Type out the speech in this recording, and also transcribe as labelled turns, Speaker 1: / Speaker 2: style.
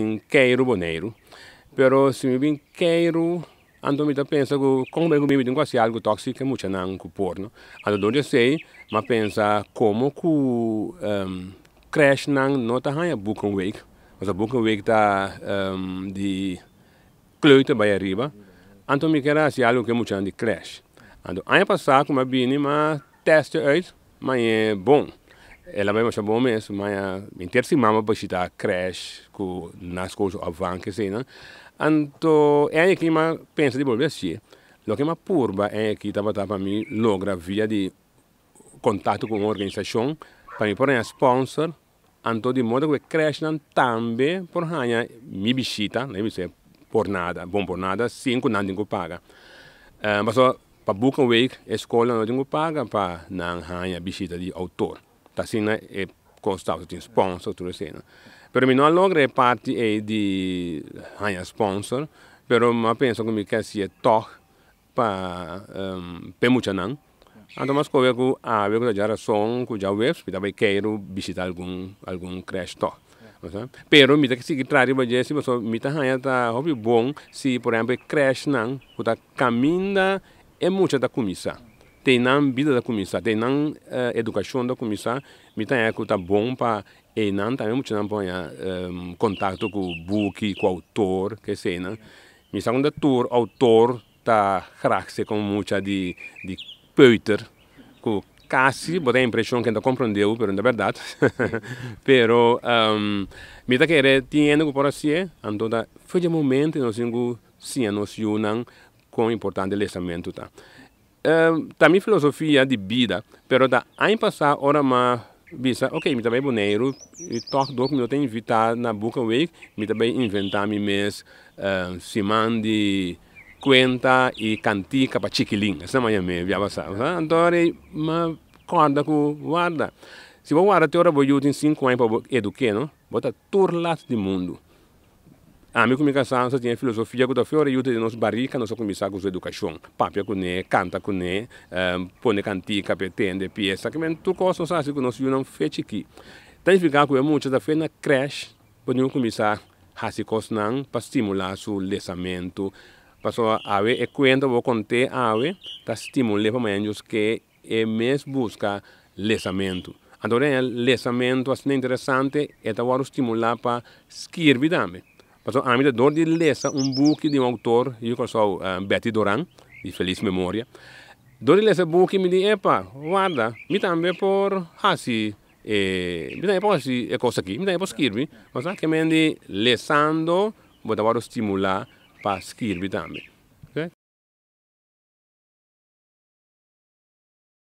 Speaker 1: em queiro boneiro. Pero se me bem queiro, ando me pensa que como eu me digo assim algo tóxico muito não que por, não. Ando onde sei, mas pensa como que um, crash não nota hanya bukan week. Mas a bukan week tá um, ehm, de kleuter bij arriba. Ando me quer assim algo que muito de crash. Ando ano passado como a bini, mas teste uit, mas é bom. Ela mesma chamou eh, me isso, mas inteira se mama para citar crash, com nas coisas avanças assim, né? Então, é aí que pensa de volver assim. Lo que é purba é que tava para mim logra via de contato com uma organização para mim por um sponsor, então de modo que crash não também por ganhar minha visita, nem Isso é por nada, bom por nada, cinco não tenho paga. Uh, eh, mas só para Book and Wake, a escola não tenho paga para não ganhar visita de autor että tá siinä né? ei kostautettiin sponsor tuli siinä. Per minua é parte eh, é de hanja sponsor, però ma penso che mi sia toh pa um, ehm, pe não, então mas cove ku ave ku jara son ku ja webs, pita vai quero visitar algum algum crash toh. Sabe? Pero mita que se trari ba jesi ba so mita hanya tá hobi bom se por exemplo crash não, ku ta caminda é mucha da comissão tenham vida da comissão, tenham uh, eh, educação da comissão, me tem é que tá bom para e não também muito não ponha um, contato com o book, com o autor, que é sei, né? Me sabe onde tour, autor tá graxe com muita de de Peter, com casi, botei a impressão que ainda compreendeu, pero na é verdade. pero um, ehm, me tá que tinha por assim, então tá foi de momento nós ingo sim nós unam com importante lançamento tá. Uh, ehm, também filosofia de vida, pero da em passar hora mais bisa, ok, me também boneiro e toque do que me tem invitar na Book Week, me também inventar me mês uh, ehm, simão de cuenta e cantica para chiquilim, essa manhã me via passar, tá? então aí uma corda com guarda, se vou guarda te hora vou ir em cinco anos para educar, não? Bota turlas de mundo. A minha comunicação só tinha filosofia que foi o de nos barrica, nós começamos com educação. Papia com né, canta com né, eh, põe cantica, pretende, peça, que tudo com nós assim que nós não fez aqui. então que ficar com muito da feira na creche, podemos começar a se cosnar para estimular seu lançamento. Passou a ver e é quando vou contar a ver, está estimulando para meninos que é mesmo busca lançamento. Então, o lançamento é assim, interessante, é para estimular para escrever também. Pasó, a mí de dor lesa un buque de un autor, yo que soy uh, eh, Betty Doran, de feliz memoria. Dor de lesa buque me dice, epa, guarda, mi también por así, eh, mi también por así, e cosa aquí, mi también por escribir, mas que me andi lesando, voy a estimular para escribir también.